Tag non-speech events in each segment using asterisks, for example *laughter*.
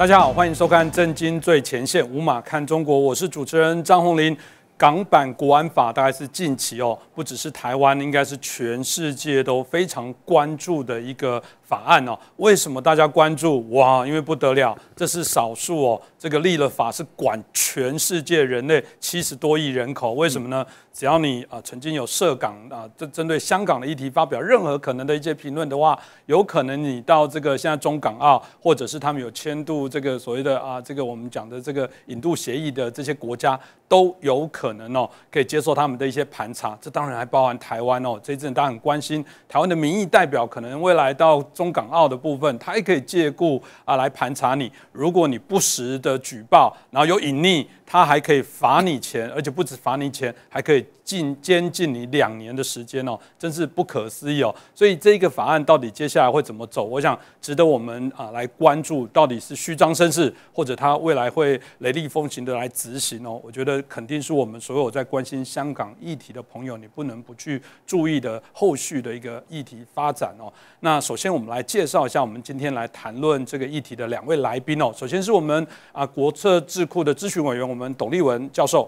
大家好，欢迎收看《震惊最前线》，无马看中国，我是主持人张宏林。港版国安法大概是近期哦，不只是台湾，应该是全世界都非常关注的一个。法案哦，为什么大家关注哇？因为不得了，这是少数哦。这个立了法是管全世界人类七十多亿人口，为什么呢？只要你啊曾经有涉港啊，这针对香港的议题发表任何可能的一些评论的话，有可能你到这个现在中港澳，或者是他们有签度这个所谓的啊这个我们讲的这个引渡协议的这些国家，都有可能哦，可以接受他们的一些盘查。这当然还包含台湾哦，这一阵大家很关心台湾的民意代表，可能未来到。中港澳的部分，他也可以借故啊来盘查你。如果你不实的举报，然后有隐匿。他还可以罚你钱，而且不止罚你钱，还可以禁监禁你两年的时间哦，真是不可思议哦。所以这个法案到底接下来会怎么走？我想值得我们啊来关注，到底是虚张声势，或者他未来会雷厉风行的来执行哦。我觉得肯定是我们所有在关心香港议题的朋友，你不能不去注意的后续的一个议题发展哦。那首先我们来介绍一下我们今天来谈论这个议题的两位来宾哦。首先是我们啊国策智库的咨询委员，我们。我们董立文教授，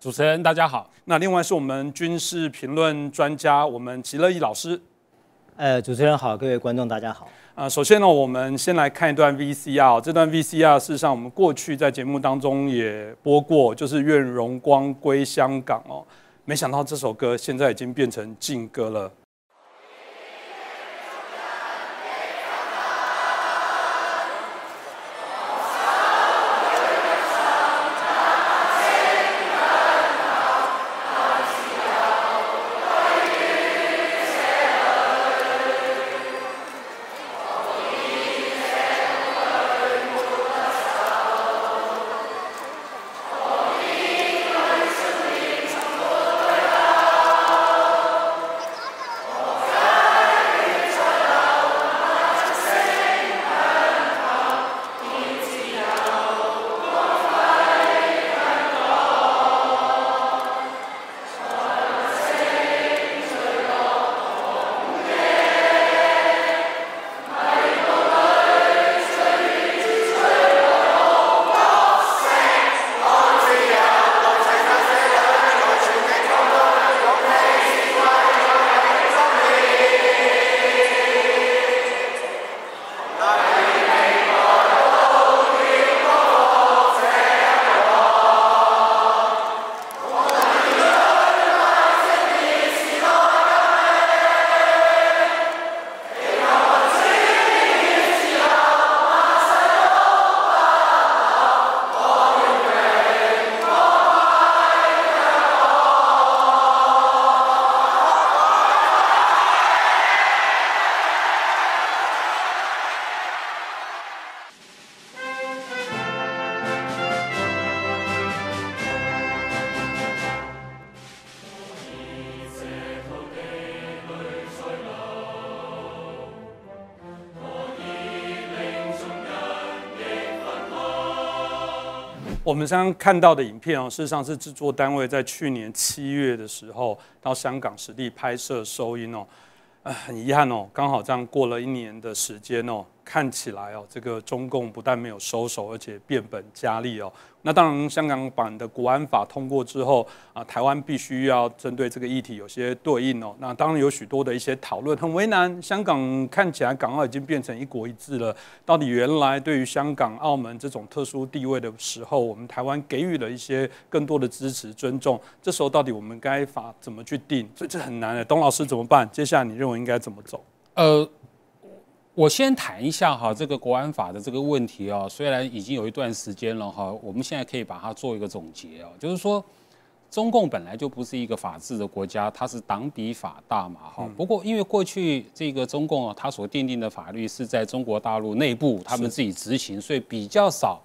主持人大家好。那另外是我们军事评论专家我们齐乐义老师。呃，主持人好，各位观众大家好。啊，首先呢，我们先来看一段 VCR。这段 VCR 事实上我们过去在节目当中也播过，就是《愿荣光归香港》哦。没想到这首歌现在已经变成禁歌了。我们刚刚看到的影片哦，事实上是制作单位在去年七月的时候到香港实地拍摄收音哦，呃，很遗憾哦，刚好这样过了一年的时间哦。看起来哦，这个中共不但没有收手，而且变本加厉哦。那当然，香港版的国安法通过之后啊，台湾必须要针对这个议题有些对应哦。那当然有许多的一些讨论，很为难。香港看起来港澳已经变成一国一制了，到底原来对于香港、澳门这种特殊地位的时候，我们台湾给予了一些更多的支持、尊重。这时候到底我们该法怎么去定？所以这很难的。董老师怎么办？接下来你认为应该怎么走？呃。我先谈一下哈这个国安法的这个问题哦，虽然已经有一段时间了哈，我们现在可以把它做一个总结啊，就是说中共本来就不是一个法治的国家，它是党比法大嘛哈。不过因为过去这个中共啊，它所奠定的法律是在中国大陆内部他们自己执行，所以比较少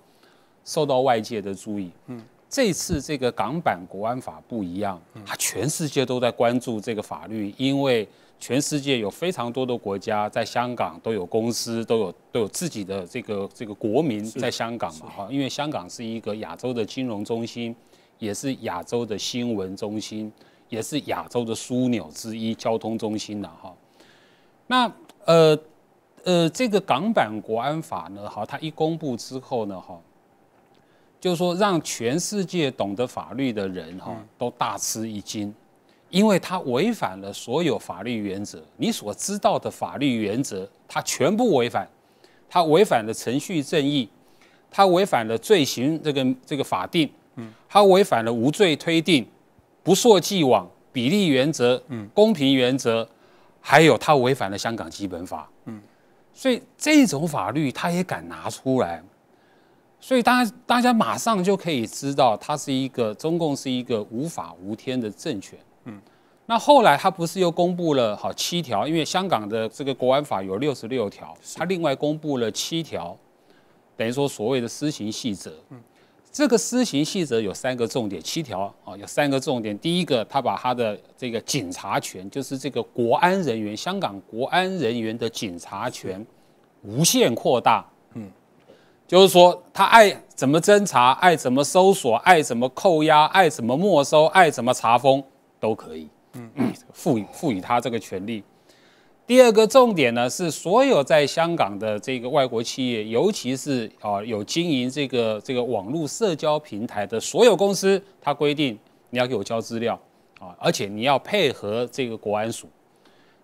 受到外界的注意。嗯，这次这个港版国安法不一样，全世界都在关注这个法律，因为。全世界有非常多的国家在香港都有公司，都有都有自己的这个这个国民在香港嘛哈，因为香港是一个亚洲的金融中心，也是亚洲的新闻中心，也是亚洲的枢纽之一，交通中心的哈。那呃呃，这个港版国安法呢，哈，它一公布之后呢，哈，就是说让全世界懂得法律的人哈都大吃一惊。因为他违反了所有法律原则，你所知道的法律原则，他全部违反。他违反了程序正义，他违反了罪行这个这个法定，嗯，他违反了无罪推定、不溯既往、比例原则、公平原则，还有他违反了香港基本法，嗯，所以这种法律他也敢拿出来，所以大家大家马上就可以知道，他是一个中共是一个无法无天的政权。那后来他不是又公布了好七条？因为香港的这个国安法有六十六条，他另外公布了七条，等于说所谓的施行细则。嗯，这个施行细则有三个重点，七条啊，有三个重点。第一个，他把他的这个警察权，就是这个国安人员、香港国安人员的警察权无限扩大。嗯，就是说他爱怎么侦查，爱怎么搜索，爱怎么扣押，爱怎么没收，爱怎么查封，都可以。嗯，赋予赋予他这个权利。第二个重点呢，是所有在香港的这个外国企业，尤其是啊有经营这个这个网络社交平台的所有公司，他规定你要给我交资料啊，而且你要配合这个国安署。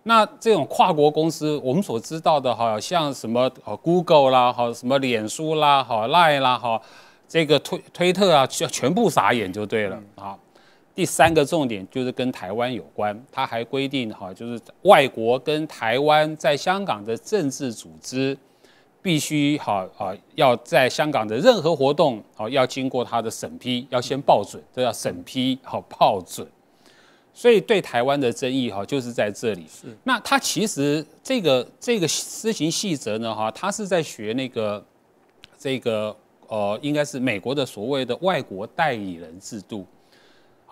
那这种跨国公司，我们所知道的，好像什么啊 Google 啦，好什么脸书啦，好 Line 啦，好这个推推特啊，全全部傻眼就对了啊。第三个重点就是跟台湾有关，他还规定哈，就是外国跟台湾在香港的政治组织，必须好啊，要在香港的任何活动，好要经过他的审批，要先报准，都要审批好报准。所以对台湾的争议哈，就是在这里。是，那他其实这个这个施行细则呢，哈，他是在学那个这个呃，应该是美国的所谓的外国代理人制度。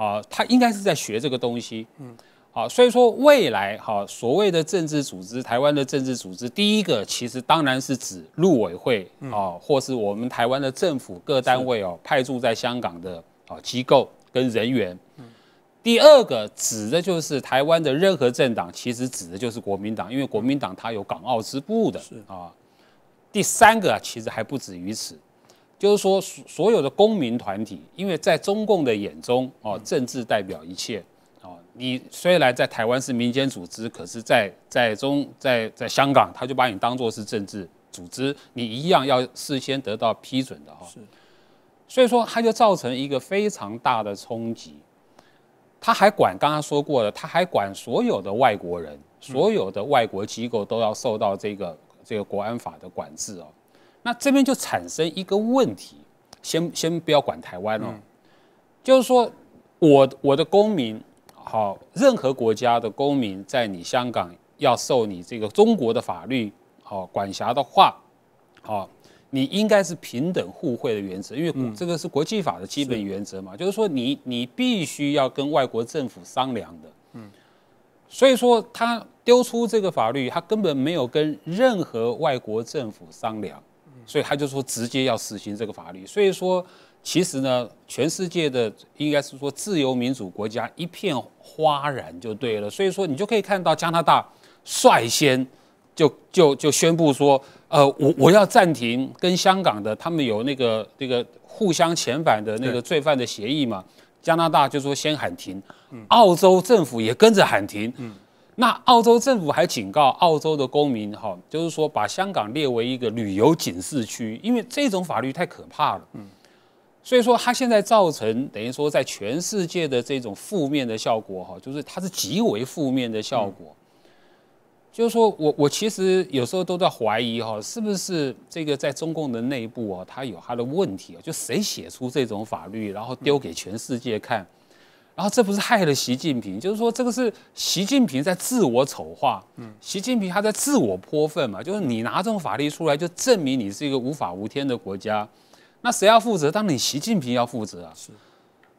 啊，他应该是在学这个东西。嗯，好，所以说未来哈，所谓的政治组织，台湾的政治组织，第一个其实当然是指陆委会啊，或是我们台湾的政府各单位哦派驻在香港的啊机构跟人员。嗯，第二个指的就是台湾的任何政党，其实指的就是国民党，因为国民党它有港澳支部的啊。第三个啊，其实还不止于此。就是说，所所有的公民团体，因为在中共的眼中，哦，政治代表一切，哦，你虽然在台湾是民间组织，可是，在在中在在香港，他就把你当做是政治组织，你一样要事先得到批准的哈。是，所以说，它就造成一个非常大的冲击。他还管，刚刚说过了，他还管所有的外国人，所有的外国机构都要受到这个这个国安法的管制哦。那这边就产生一个问题，先先不要管台湾喽，就是说，我我的公民，好，任何国家的公民在你香港要受你这个中国的法律，好管辖的话，好，你应该是平等互惠的原则，因为这个是国际法的基本原则嘛，就是说你你必须要跟外国政府商量的。嗯，所以说他丢出这个法律，他根本没有跟任何外国政府商量。所以他就说直接要实行这个法律，所以说其实呢，全世界的应该是说自由民主国家一片哗然就对了。所以说你就可以看到加拿大率先就就就宣布说，呃，我我要暂停跟香港的他们有那个那个互相遣返的那个罪犯的协议嘛。加拿大就说先喊停，澳洲政府也跟着喊停。那澳洲政府还警告澳洲的公民，哈，就是说把香港列为一个旅游警示区，因为这种法律太可怕了。嗯，所以说它现在造成等于说在全世界的这种负面的效果，哈，就是它是极为负面的效果。就是说我我其实有时候都在怀疑，哈，是不是这个在中共的内部哦，它有它的问题啊？就谁写出这种法律，然后丢给全世界看？然后这不是害了习近平，就是说这个是习近平在自我丑化，嗯，习近平他在自我泼粪嘛，就是你拿这种法律出来就证明你是一个无法无天的国家，那谁要负责？当然，你习近平要负责啊，是。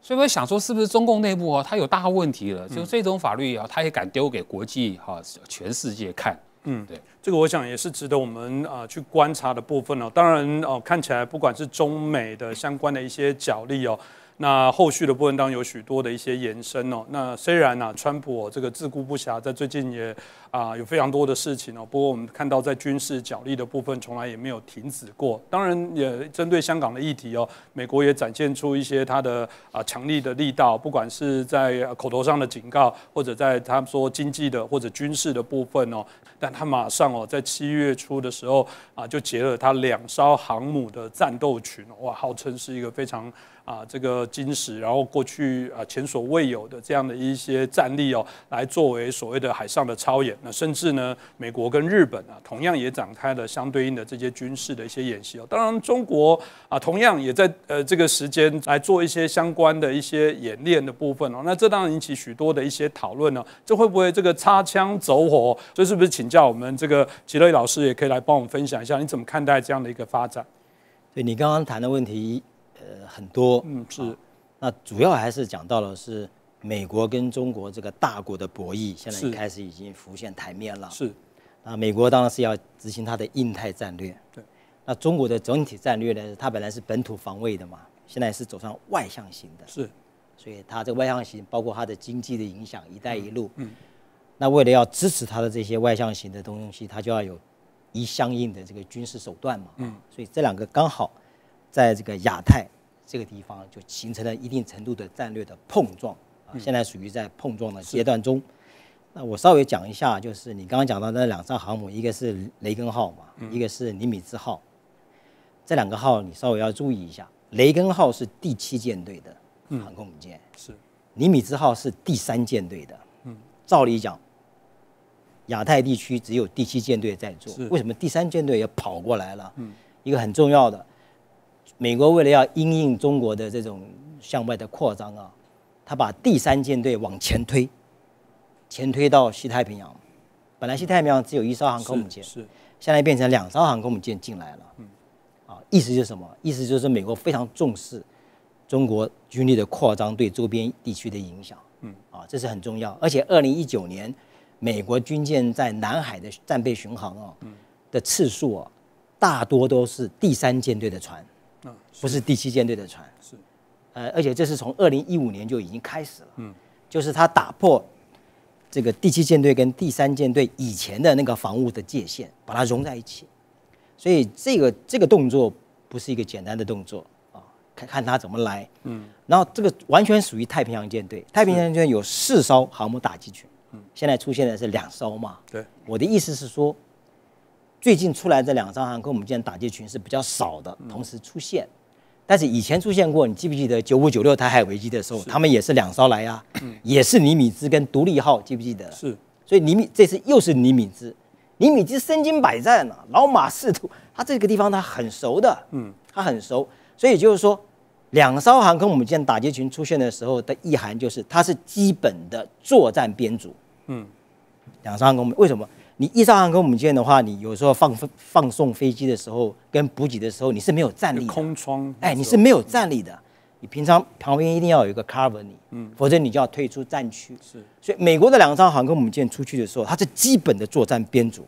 所以我想说，是不是中共内部哦，他有大问题了？就这种法律啊，他也敢丢给国际哈全世界看，嗯，对，这个我想也是值得我们啊去观察的部分哦。当然哦，看起来不管是中美的相关的一些角力哦。那后续的部分当中有许多的一些延伸哦。那虽然呢，川普这个自顾不暇，在最近也。啊，有非常多的事情哦。不过我们看到，在军事角力的部分，从来也没有停止过。当然，也针对香港的议题哦，美国也展现出一些它的啊强力的力道，不管是在口头上的警告，或者在他们说经济的或者军事的部分哦。但他马上哦，在七月初的时候啊，就结了他两艘航母的战斗群，哇，号称是一个非常啊这个金石，然后过去啊前所未有的这样的一些战力哦，来作为所谓的海上的超演。那甚至呢，美国跟日本啊，同样也展开了相对应的这些军事的一些演习哦。当然，中国啊，同样也在呃这个时间来做一些相关的一些演练的部分哦。那这当然引起许多的一些讨论呢，这会不会这个擦枪走火？所以，是不是请教我们这个吉瑞老师也可以来帮我们分享一下，你怎么看待这样的一个发展？对你刚刚谈的问题，呃，很多。嗯，是。那主要还是讲到了是。美国跟中国这个大国的博弈，现在开始已经浮现台面了。是，那美国当然是要执行它的印太战略。对。那中国的整体战略呢？它本来是本土防卫的嘛，现在是走上外向型的。是。所以它这个外向型，包括它的经济的影响，一带一路。嗯。那为了要支持它的这些外向型的东西，它就要有一相应的这个军事手段嘛。嗯。所以这两个刚好在这个亚太这个地方就形成了一定程度的战略的碰撞。现在属于在碰撞的阶段中，那我稍微讲一下，就是你刚刚讲到那两艘航母，一个是雷根号嘛，一个是尼米兹号，这两个号你稍微要注意一下。雷根号是第七舰队的航空母舰，是尼米兹号是第三舰队的。嗯，照理讲，亚太地区只有第七舰队在做，为什么第三舰队也跑过来了？嗯，一个很重要的，美国为了要因应中国的这种向外的扩张啊。他把第三舰队往前推，前推到西太平洋。本来西太平洋只有一艘航空母舰，是，现在变成两艘航空母舰进来了。嗯，啊，意思是什么？意思就是美国非常重视中国军力的扩张对周边地区的影响。嗯，啊，这是很重要。而且，二零一九年美国军舰在南海的战备巡航啊，的次数啊，大多都是第三舰队的船，嗯，不是第七舰队的船。是。呃，而且这是从二零一五年就已经开始了，嗯，就是它打破这个第七舰队跟第三舰队以前的那个防务的界限，把它融在一起，所以这个这个动作不是一个简单的动作啊，看看它怎么来，嗯，然后这个完全属于太平洋舰队，太平洋舰队有四艘航母打击群，嗯，现在出现的是两艘嘛，对，我的意思是说，最近出来这两艘航空母舰打击群是比较少的，同时出现。但是以前出现过，你记不记得九五九六台海危机的时候，他们也是两艘来呀，也是尼米兹跟独立号，记不记得？是，所以尼米这次又是尼米兹，尼米兹身经百战了，老马仕途，他这个地方他很熟的，嗯，他很熟，所以就是说，两艘航空母舰打击群出现的时候的意涵就是它是基本的作战编组，嗯，两艘航空母舰为什么？你一艘航空母舰的话，你有时候放放送飞机的时候，跟补给的时候，你是没有战力空窗。哎，你是没有战力的。你平常旁边一定要有一个 cover 你，嗯，否则你就要退出战区。是。所以美国的两艘航空母舰出去的时候，它是基本的作战编组，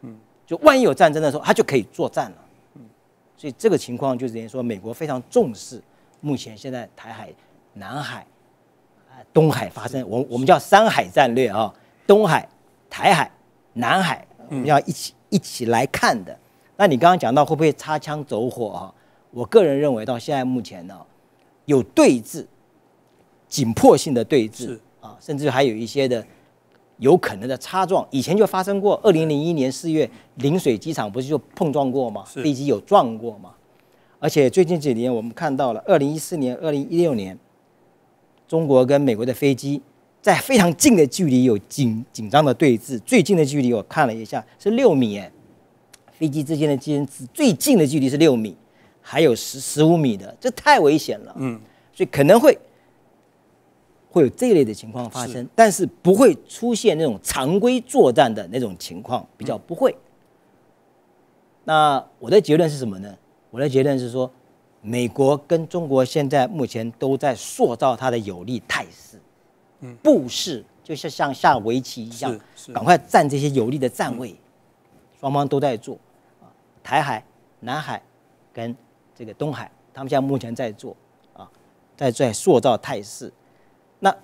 嗯，就万一有战争的时候，它就可以作战了。嗯。所以这个情况就等于说，美国非常重视目前现在台海、南海、东海发生，我我们叫三海战略啊，东海、台海。南海，我们要一起一起来看的。那你刚刚讲到会不会擦枪走火啊？我个人认为到现在目前呢，有对峙，紧迫性的对峙啊，甚至还有一些的有可能的擦撞。以前就发生过，二零零一年四月，临水机场不是就碰撞过吗？飞机有撞过吗？而且最近几年我们看到了，二零一四年、二零一六年，中国跟美国的飞机。在非常近的距离有紧紧张的对峙，最近的距离我看了一下是六米，哎，飞机之间的间距最近的距离是六米，还有十十五米的，这太危险了。嗯，所以可能会会有这一类的情况发生，但是不会出现那种常规作战的那种情况，比较不会。那我的结论是什么呢？我的结论是说，美国跟中国现在目前都在塑造它的有利态势。嗯，布势就是像下围棋一样，赶快占这些有利的站位。双方都在做啊，台海、南海跟这个东海，他们现在目前在做啊，在在塑造态势。那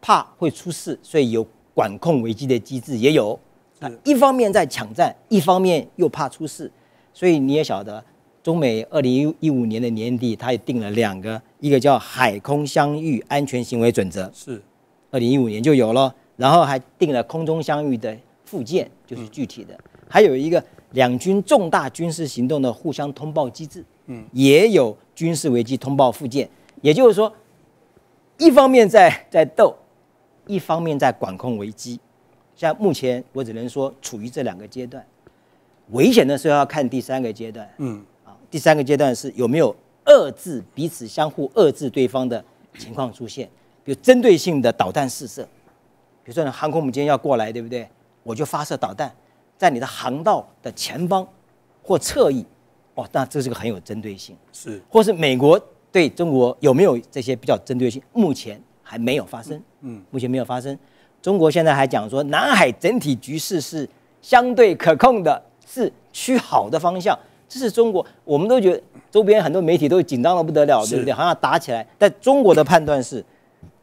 怕会出事，所以有管控危机的机制也有。啊，一方面在抢占，一方面又怕出事，所以你也晓得，中美二零一五年的年底，他也定了两个，一个叫海空相遇安全行为准则，是。二零一五年就有了，然后还定了空中相遇的附件，就是具体的，还有一个两军重大军事行动的互相通报机制，嗯，也有军事危机通报附件，也就是说，一方面在在斗，一方面在管控危机，像目前我只能说处于这两个阶段，危险的时候要看第三个阶段，嗯，啊，第三个阶段是有没有遏制彼此相互遏制对方的情况出现。有针对性的导弹试射，比如说，航空母舰要过来，对不对？我就发射导弹，在你的航道的前方或侧翼，哦，那这是个很有针对性，是。或是美国对中国有没有这些比较针对性？目前还没有发生，嗯，目前没有发生。中国现在还讲说，南海整体局势是相对可控的，是趋好的方向。这是中国，我们都觉得周边很多媒体都紧张的不得了，对不对？好像打起来，但中国的判断是。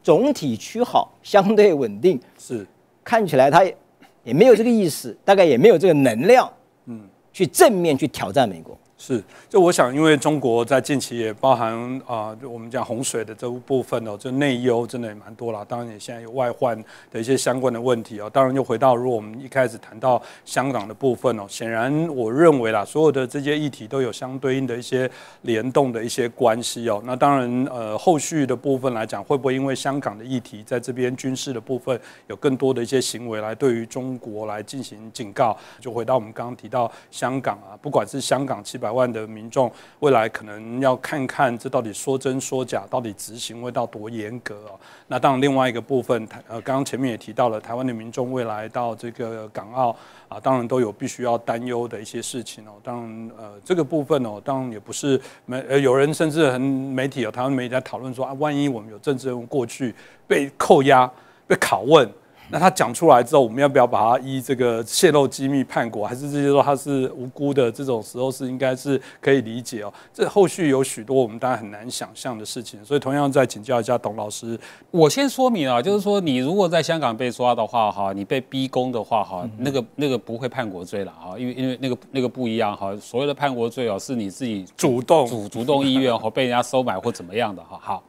总体趋好，相对稳定是。看起来他也没有这个意思，大概也没有这个能量，嗯，去正面去挑战美国。是，就我想，因为中国在近期也包含啊，我们讲洪水的这部分哦，就内忧真的也蛮多了。当然也现在有外患的一些相关的问题哦。当然又回到，如果我们一开始谈到香港的部分哦，显然我认为啦，所有的这些议题都有相对应的一些联动的一些关系哦。那当然呃，后续的部分来讲，会不会因为香港的议题在这边军事的部分有更多的一些行为来对于中国来进行警告？就回到我们刚刚提到香港啊，不管是香港七百。台湾的民众未来可能要看看这到底说真说假，到底执行会到多严格啊？那当然，另外一个部分，呃，刚刚前面也提到了，台湾的民众未来到这个港澳啊，当然都有必须要担忧的一些事情哦。当然，呃，这个部分哦，当然也不是没，有人甚至很媒体有台湾媒体在讨论说啊，万一我们有政治人物过去被扣押、被拷问。那他讲出来之后，我们要不要把他依这个泄露机密叛国，还是这些说他是无辜的？这种时候是应该是可以理解哦。这后续有许多我们大家很难想象的事情，所以同样再请教一下董老师。我先说明啊，就是说你如果在香港被抓的话哈，你被逼供的话哈，那个那个不会叛国罪了哈，因为因为那个那个不一样哈。所谓的叛国罪哦，是你自己主动主主动意愿或被人家收买或怎么样的哈。好，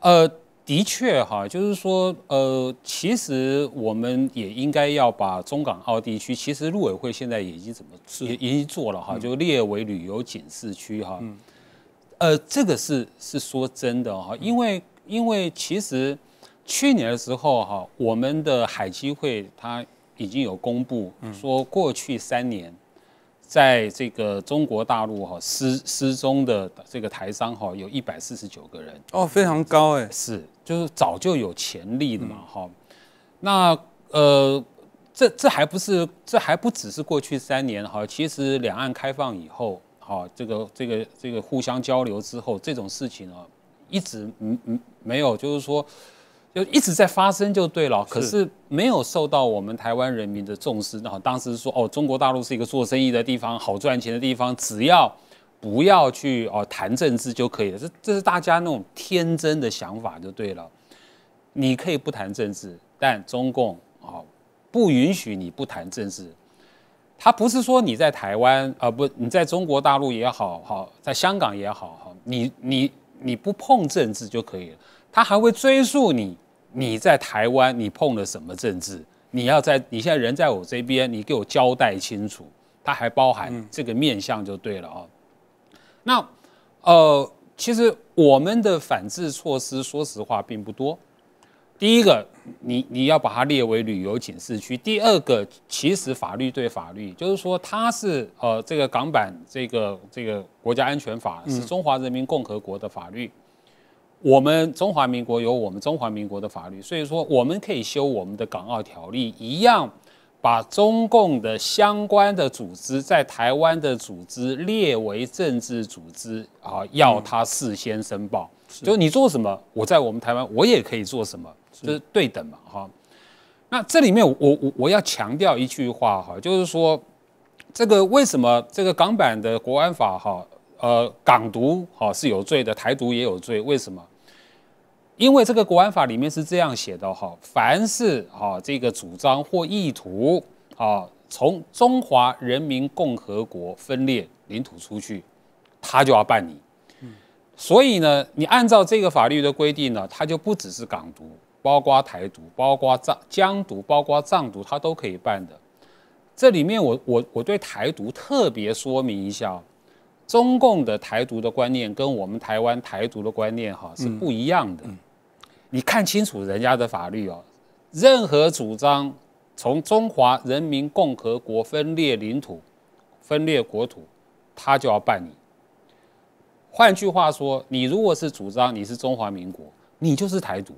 呃。的确哈，就是说呃，其实我们也应该要把中港澳地区，其实陆委会现在已经怎么，已经做了哈，就列为旅游警示区哈。嗯。呃，这个是是说真的哈，因为因为其实去年的时候哈，我们的海基会它已经有公布说过去三年。在这个中国大陆哈失失踪的这个台商哈有一百四十九个人哦，非常高哎，是就是早就有潜力的嘛哈，那呃这这还不是这还不只是过去三年哈，其实两岸开放以后哈，这个这个这个互相交流之后这种事情呢一直嗯嗯没有就是说。就一直在发生，就对了。可是没有受到我们台湾人民的重视。然后当时说，哦，中国大陆是一个做生意的地方，好赚钱的地方，只要不要去哦谈政治就可以了。这这是大家那种天真的想法，就对了。你可以不谈政治，但中共啊不允许你不谈政治。他不是说你在台湾啊不，你在中国大陆也好，好，在香港也好，好，你你你不碰政治就可以了。他还会追溯你。你在台湾，你碰了什么政治？你要在你现在人在我这边，你给我交代清楚。它还包含这个面相就对了啊。那呃，其实我们的反制措施，说实话并不多。第一个，你你要把它列为旅游警示区。第二个，其实法律对法律，就是说它是呃这个港版这个这个国家安全法是中华人民共和国的法律。我们中华民国有我们中华民国的法律，所以说我们可以修我们的港澳条例一样，把中共的相关的组织在台湾的组织列为政治组织啊，要他事先申报。就你做什么，我在我们台湾我也可以做什么，就是对等嘛哈。那这里面我我我要强调一句话哈，就是说这个为什么这个港版的国安法哈，呃，港独哈是有罪的，台独也有罪，为什么？因为这个国安法里面是这样写的哈，凡是哈这个主张或意图啊从中华人民共和国分裂领土出去，他就要办你。所以呢，你按照这个法律的规定呢，他就不只是港独，包括台独，包括藏疆独，包括藏独，他都可以办的。这里面我我我对台独特别说明一下。中共的台独的观念跟我们台湾台独的观念哈是不一样的。你看清楚人家的法律哦，任何主张从中华人民共和国分裂领土、分裂国土，他就要办你。换句话说，你如果是主张你是中华民国，你就是台独。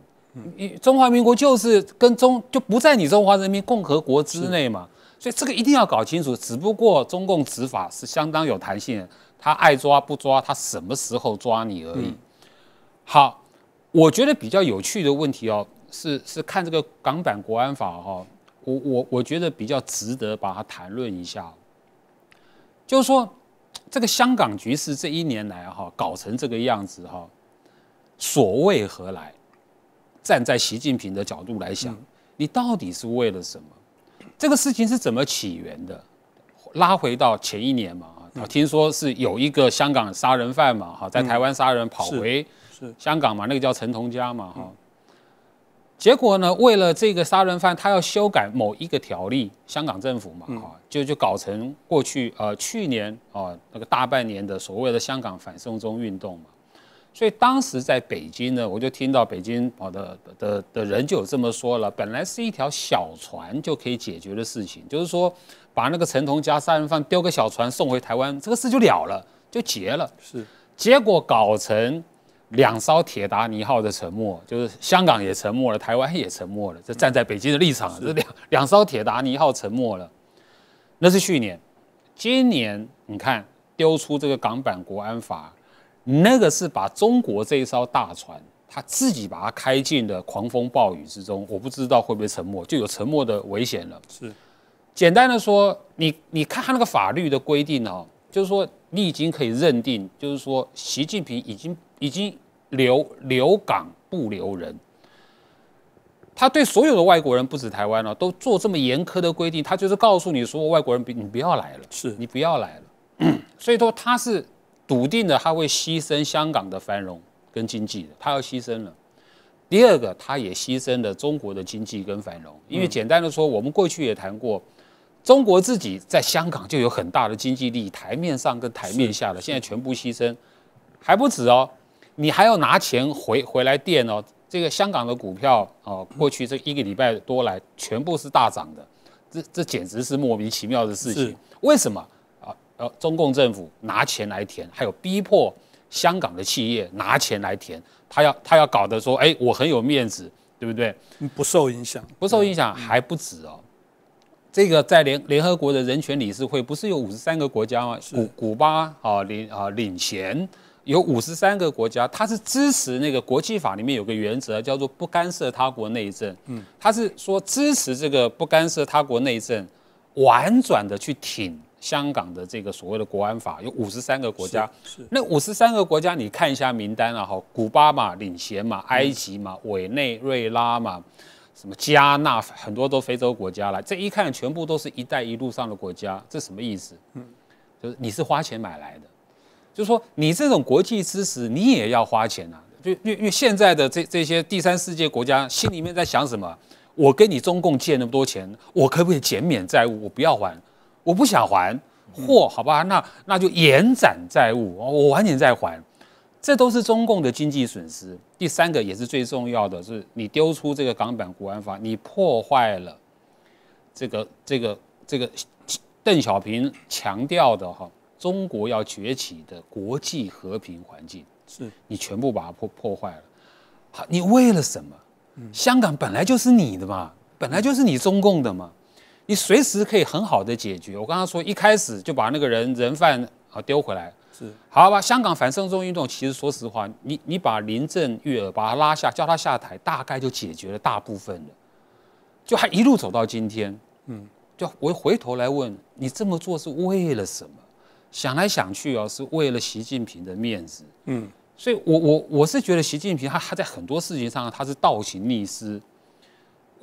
你中华民国就是跟中就不在你中华人民共和国之内嘛，所以这个一定要搞清楚。只不过中共执法是相当有弹性。的，他爱抓不抓，他什么时候抓你而已。好，我觉得比较有趣的问题哦，是是看这个港版国安法哈。我我我觉得比较值得把它谈论一下，就是说这个香港局势这一年来哈搞成这个样子哈，所为何来？站在习近平的角度来想，你到底是为了什么？这个事情是怎么起源的？拉回到前一年嘛，啊，听说是有一个香港杀人犯嘛，哈，在台湾杀人跑回是香港嘛，那个叫陈同佳嘛，哈。结果呢，为了这个杀人犯，他要修改某一个条例，香港政府嘛，哈，就就搞成过去呃去年啊那个大半年的所谓的香港反送中运动嘛。所以当时在北京呢，我就听到北京跑的的的人就有这么说了，本来是一条小船就可以解决的事情，就是说。把那个陈同佳杀人犯丢个小船送回台湾，这个事就了了，就结了。是，结果搞成两艘铁达尼号的沉没，就是香港也沉没了，台湾也沉没了。这站在北京的立场，这两两艘铁达尼号沉没了，那是去年。今年你看，丢出这个港版国安法，那个是把中国这一艘大船，他自己把它开进的狂风暴雨之中，我不知道会不会沉没，就有沉没的危险了。是。简单的说，你你看他那个法律的规定哦，就是说你已经可以认定，就是说习近平已经已经留留港不留人。他对所有的外国人，不止台湾了，都做这么严苛的规定，他就是告诉你说外国人，你不要来了，是你不要来了。*clears throat* 所以说他是笃定的，他会牺牲香港的繁荣跟经济的，他要牺牲了。第二个，他也牺牲了中国的经济跟繁荣，因为简单的说，我们过去也谈过。中国自己在香港就有很大的经济利益，台面上跟台面下的现在全部牺牲，还不止哦，你还要拿钱回回来垫哦。这个香港的股票哦，过去这一个礼拜多来全部是大涨的，这这简直是莫名其妙的事情。为什么啊？呃，中共政府拿钱来填，还有逼迫香港的企业拿钱来填，他要他要搞得说，哎，我很有面子，对不对？不受影响，不受影响还不止哦。这个在联联合国的人权理事会不是有五十三个国家吗？古古巴啊领啊领衔有五十三个国家，它是支持那个国际法里面有个原则叫做不干涉他国内政。嗯，它是说支持这个不干涉他国内政，婉转的去挺香港的这个所谓的国安法。有五十三个国家，那五十三个国家你看一下名单啊，哈，古巴嘛，领衔嘛，埃及嘛，委内瑞拉嘛。什么加纳很多都非洲国家了，这一看全部都是一带一路上的国家，这什么意思？嗯，就是你是花钱买来的，就是说你这种国际知识你也要花钱啊。就因为因为现在的这这些第三世界国家心里面在想什么？我跟你中共借那么多钱，我可不可以减免债务？我不要还，我不想还，或好吧，那那就延展债务，我晚点再还。这都是中共的经济损失。第三个也是最重要的，是你丢出这个港版国安法，你破坏了这个这个这个邓小平强调的哈，中国要崛起的国际和平环境，是你全部把它破破坏了。好，你为了什么？香港本来就是你的嘛，本来就是你中共的嘛，你随时可以很好的解决。我刚刚说一开始就把那个人人犯啊丢回来。是，好吧，香港反送中运动，其实说实话，你你把林郑月把他拉下，叫他下台，大概就解决了大部分的，就还一路走到今天。嗯，就我回头来问你这么做是为了什么？想来想去啊，是为了习近平的面子。嗯，所以我我我是觉得习近平他他在很多事情上他是倒行逆施。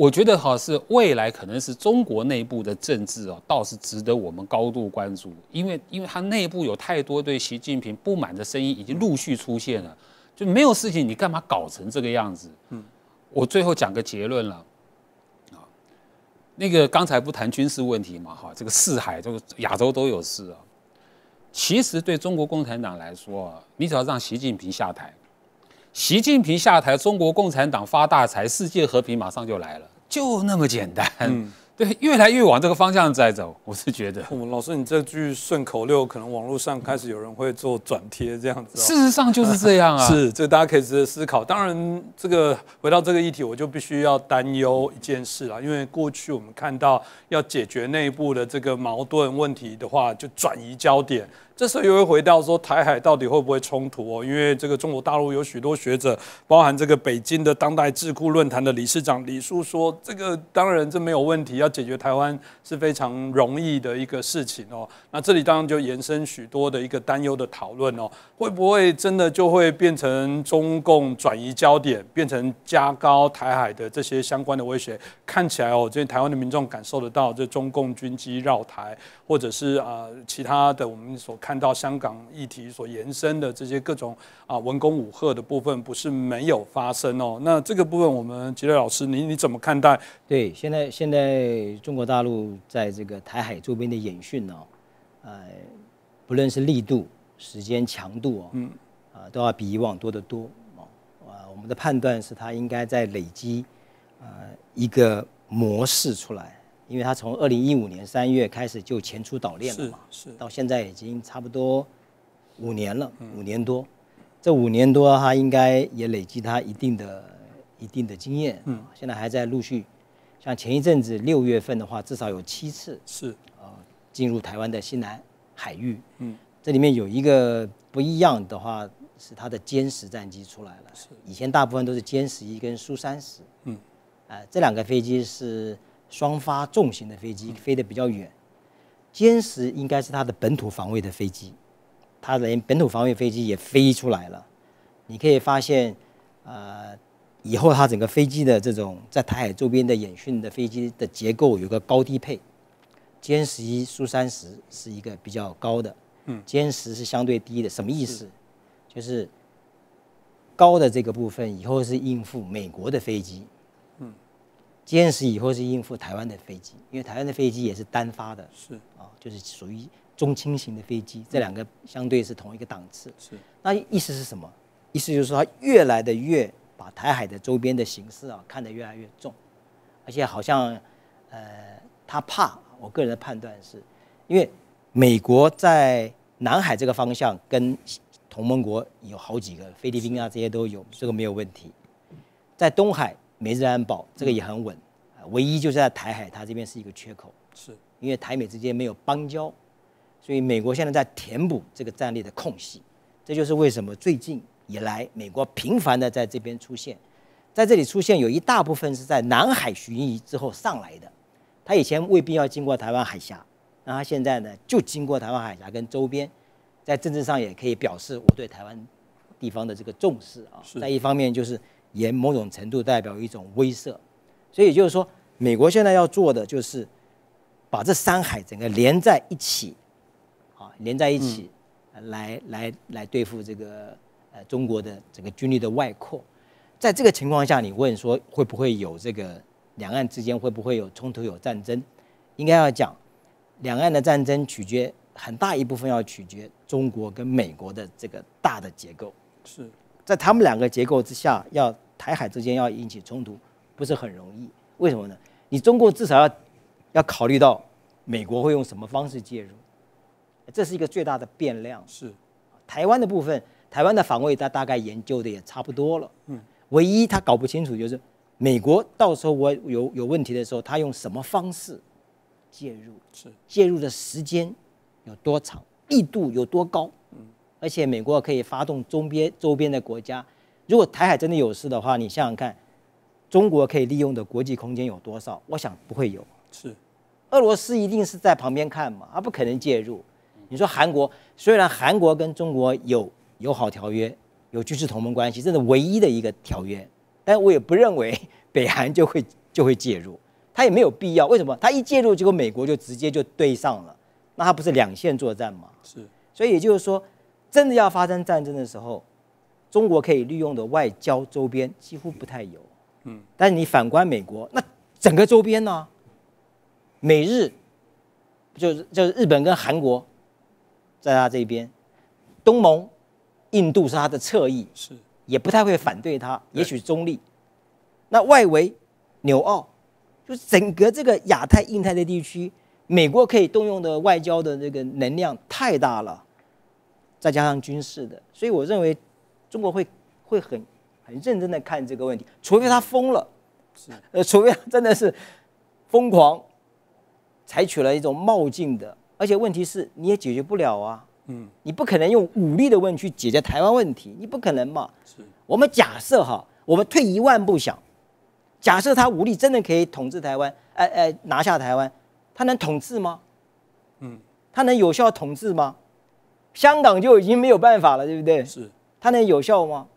我觉得哈是未来可能是中国内部的政治哦，倒是值得我们高度关注，因为因为他内部有太多对习近平不满的声音已经陆续出现了，就没有事情你干嘛搞成这个样子？嗯，我最后讲个结论了，啊，那个刚才不谈军事问题嘛哈，这个四海个亚洲都有事啊，其实对中国共产党来说啊，你只要让习近平下台，习近平下台，中国共产党发大财，世界和平马上就来了。就那么简单，嗯，*laughs* 对，越来越往这个方向在走，我是觉得。嗯，老师，你这句顺口溜可能网络上开始有人会做转贴这样子。事实上就是这样啊。*laughs* 是，这大家可以值得思考。当然，这个回到这个议题，我就必须要担忧一件事了，因为过去我们看到要解决内部的这个矛盾问题的话，就转移焦点。这时候又会回到说台海到底会不会冲突哦？因为这个中国大陆有许多学者，包含这个北京的当代智库论坛的理事长李叔说，这个当然这没有问题，要解决台湾是非常容易的一个事情哦。那这里当然就延伸许多的一个担忧的讨论哦，会不会真的就会变成中共转移焦点，变成加高台海的这些相关的威胁？看起来哦，这台湾的民众感受得到，这中共军机绕台，或者是啊其他的我们所。看。看到香港议题所延伸的这些各种啊文攻武赫的部分，不是没有发生哦。那这个部分，我们杰瑞老师，你你怎么看待？对，现在现在中国大陆在这个台海周边的演训呢，呃，不论是力度、时间、强度啊，嗯，啊，都要比以往多得多啊。啊，我们的判断是，他应该在累积呃一个模式出来。因为他从二零一五年三月开始就前出岛链了嘛，是，到现在已经差不多五年了，五年多。这五年多，他应该也累积他一定的一定的经验。嗯，现在还在陆续，像前一阵子六月份的话，至少有七次是，呃，进入台湾的西南海域。嗯，这里面有一个不一样的话，是他的歼十战机出来了。是，以前大部分都是歼十一跟苏三十。嗯，啊，这两个飞机是。双发重型的飞机飞得比较远，歼十应该是它的本土防卫的飞机，它连本土防卫飞机也飞出来了。你可以发现，呃，以后它整个飞机的这种在台海周边的演训的飞机的结构有个高低配，歼十一、苏三十是一个比较高的，嗯，歼十是相对低的。什么意思？就是高的这个部分以后是应付美国的飞机。歼十以后是应付台湾的飞机，因为台湾的飞机也是单发的，是啊，就是属于中轻型的飞机，这两个相对是同一个档次。是，那意思是什么？意思就是说，他越来的越把台海的周边的形势啊看得越来越重，而且好像，呃，他怕。我个人的判断是，因为美国在南海这个方向跟同盟国有好几个，菲律宾啊这些都有，这个没有问题。在东海。美日安保这个也很稳，唯一就是在台海，它这边是一个缺口，是因为台美之间没有邦交，所以美国现在在填补这个战略的空隙，这就是为什么最近以来美国频繁的在这边出现，在这里出现有一大部分是在南海巡弋之后上来的，他以前未必要经过台湾海峡，那他现在呢就经过台湾海峡跟周边，在政治上也可以表示我对台湾地方的这个重视啊，在一方面就是。也某种程度代表一种威慑，所以就是说，美国现在要做的就是把这三海整个连在一起，啊，连在一起，来来来对付这个呃中国的整个军力的外扩。在这个情况下，你问说会不会有这个两岸之间会不会有冲突、有战争，应该要讲，两岸的战争取决很大一部分要取决中国跟美国的这个大的结构。是。在他们两个结构之下，要台海之间要引起冲突，不是很容易。为什么呢？你中国至少要要考虑到美国会用什么方式介入，这是一个最大的变量。是。台湾的部分，台湾的防卫他大概研究的也差不多了。嗯。唯一他搞不清楚就是美国到时候我有有问题的时候，他用什么方式介入？是。介入的时间有多长？力度有多高？而且美国可以发动周边周边的国家，如果台海真的有事的话，你想想看，中国可以利用的国际空间有多少？我想不会有。是，俄罗斯一定是在旁边看嘛，他不可能介入。你说韩国，虽然韩国跟中国有友好条约，有军事同盟关系，这是唯一的一个条约，但我也不认为 *laughs* 北韩就会就会介入，他也没有必要。为什么？他一介入，结果美国就直接就对上了，那他不是两线作战吗？是。所以也就是说。真的要发生战争的时候，中国可以利用的外交周边几乎不太有。嗯，但是你反观美国，那整个周边呢？美日，就是就是日本跟韩国，在他这边，东盟，印度是他的侧翼，是也不太会反对他，也许中立。那外围，纽澳，就是整个这个亚太、印太的地区，美国可以动用的外交的这个能量太大了。再加上军事的，所以我认为，中国会会很很认真的看这个问题，除非他疯了，是，呃，除非他真的是疯狂，采取了一种冒进的，而且问题是你也解决不了啊，嗯，你不可能用武力的问去解决台湾问题，你不可能嘛，是，我们假设哈，我们退一万步想，假设他武力真的可以统治台湾，哎哎，拿下台湾，他能统治吗？嗯，他能有效统治吗？香港就已经没有办法了，对不对？是，它能有效吗？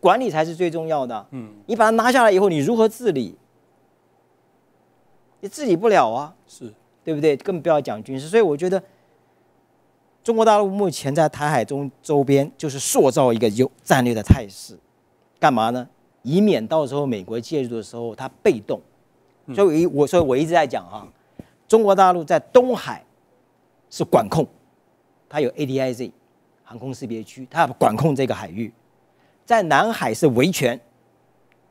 管理才是最重要的。嗯，你把它拿下来以后，你如何治理？你治理不了啊。是，对不对？更不要讲军事。所以我觉得，中国大陆目前在台海中周边就是塑造一个有战略的态势，干嘛呢？以免到时候美国介入的时候它被动。所以，我所以，我一直在讲啊，中国大陆在东海是管控。它有 ADIZ，航空识别区，它要管控这个海域，在南海是维权，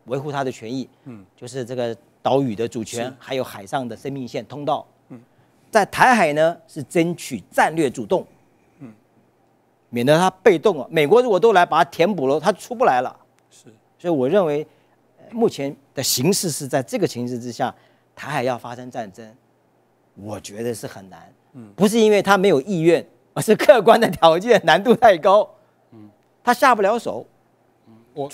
维护它的权益，嗯，就是这个岛屿的主权，还有海上的生命线通道，嗯，在台海呢是争取战略主动，嗯，免得它被动啊。美国如果都来把它填补了，它出不来了，是。所以我认为，目前的形势是在这个形势之下，台海要发生战争，我觉得是很难，嗯，不是因为它没有意愿。*laughs* 是客观的条件，难度太高，嗯，他下不了手。我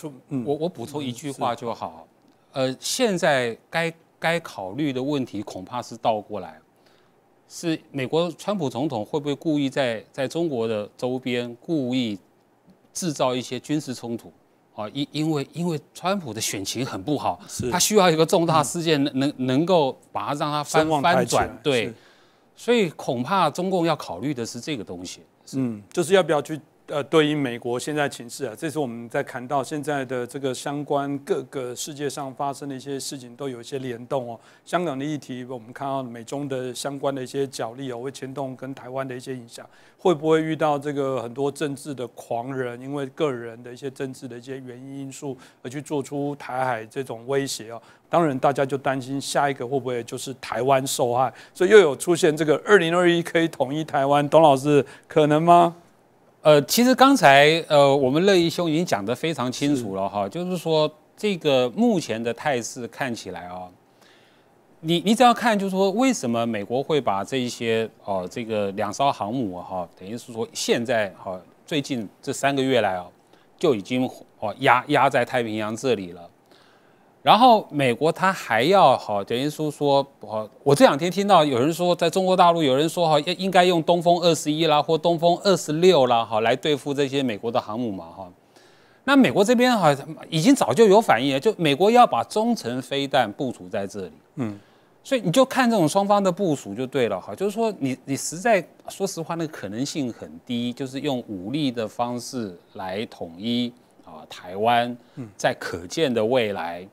我我补充一句话就好。呃，现在该该考虑的问题恐怕是倒过来，是美国川普总统会不会故意在在中国的周边故意制造一些军事冲突啊？因因为因为川普的选情很不好，他需要一个重大事件能能能够把它让他翻翻转对。所以恐怕中共要考虑的是这个东西，嗯，就是要不要去。呃，对于美国现在情势啊，这是我们在谈到现在的这个相关各个世界上发生的一些事情，都有一些联动哦。香港的议题，我们看到美中的相关的一些角力哦，会牵动跟台湾的一些影响。会不会遇到这个很多政治的狂人，因为个人的一些政治的一些原因因素，而去做出台海这种威胁哦？当然，大家就担心下一个会不会就是台湾受害，所以又有出现这个二零二一可以统一台湾，董老师可能吗？呃，其实刚才呃，我们乐意兄已经讲得非常清楚了哈，就是说这个目前的态势看起来啊，你你只要看，就是说为什么美国会把这些哦这个两艘航母哈，等于是说现在哈最近这三个月来哦，就已经哦压压在太平洋这里了。然后美国他还要好，等于说说我这两天听到有人说，在中国大陆有人说哈，应应该用东风二十一啦或东风二十六啦哈来对付这些美国的航母嘛哈。那美国这边哈已经早就有反应了，就美国要把中程飞弹部署在这里。嗯，所以你就看这种双方的部署就对了哈，就是说你你实在说实话，那个可能性很低，就是用武力的方式来统一啊台湾，在可见的未来。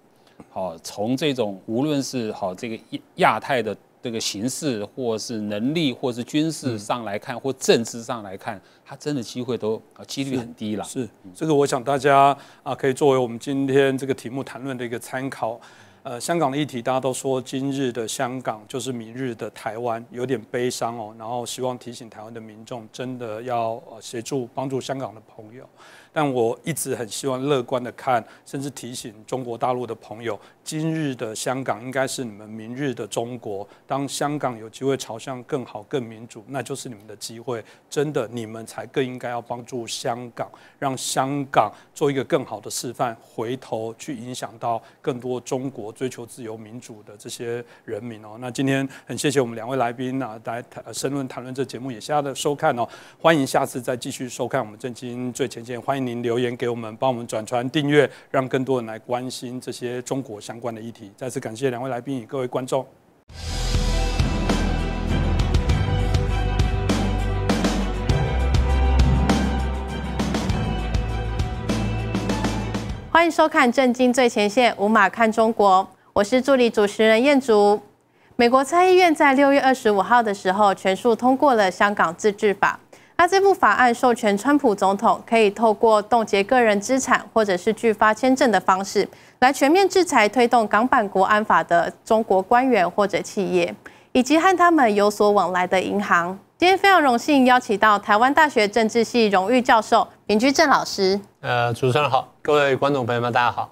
好，从这种无论是好这个亚亚太的这个形势，或是能力，或是军事上来看，或政治上来看，它真的机会都啊几率很低了。是，这个我想大家啊，可以作为我们今天这个题目谈论的一个参考。呃，香港的议题，大家都说今日的香港就是明日的台湾，有点悲伤哦。然后希望提醒台湾的民众，真的要协助帮助香港的朋友。但我一直很希望乐观的看，甚至提醒中国大陆的朋友。今日的香港应该是你们明日的中国。当香港有机会朝向更好、更民主，那就是你们的机会。真的，你们才更应该要帮助香港，让香港做一个更好的示范，回头去影响到更多中国追求自由民主的这些人民哦。那今天很谢谢我们两位来宾啊，来谈申论谈论这节目，也谢谢的收看哦。欢迎下次再继续收看我们正经最前线。欢迎您留言给我们，帮我们转传订阅，让更多人来关心这些中国香。关的议题，再次感谢两位来宾与各位观众。欢迎收看《震惊最前线》，五马看中国，我是助理主持人燕竹。美国参议院在六月二十五号的时候，全数通过了《香港自治法》。那这部法案授权川普总统可以透过冻结个人资产或者是拒发签证的方式来全面制裁推动港版国安法的中国官员或者企业，以及和他们有所往来的银行。今天非常荣幸邀请到台湾大学政治系荣誉教授林居正老师。呃，主持人好，各位观众朋友们，大家好。